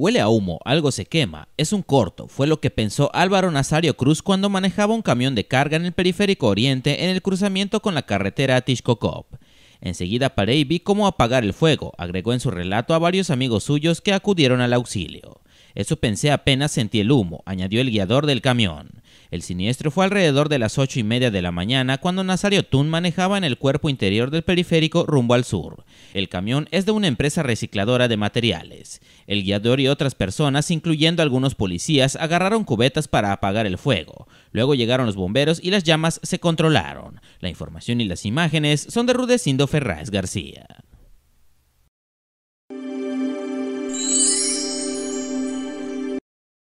Huele a humo, algo se quema, es un corto, fue lo que pensó Álvaro Nazario Cruz cuando manejaba un camión de carga en el periférico oriente en el cruzamiento con la carretera Tishkokov. Enseguida paré y vi cómo apagar el fuego, agregó en su relato a varios amigos suyos que acudieron al auxilio. Eso pensé apenas sentí el humo, añadió el guiador del camión. El siniestro fue alrededor de las ocho y media de la mañana cuando Nazario Tun manejaba en el cuerpo interior del periférico rumbo al sur. El camión es de una empresa recicladora de materiales. El guiador y otras personas, incluyendo algunos policías, agarraron cubetas para apagar el fuego. Luego llegaron los bomberos y las llamas se controlaron. La información y las imágenes son de Rudecindo Ferraz García.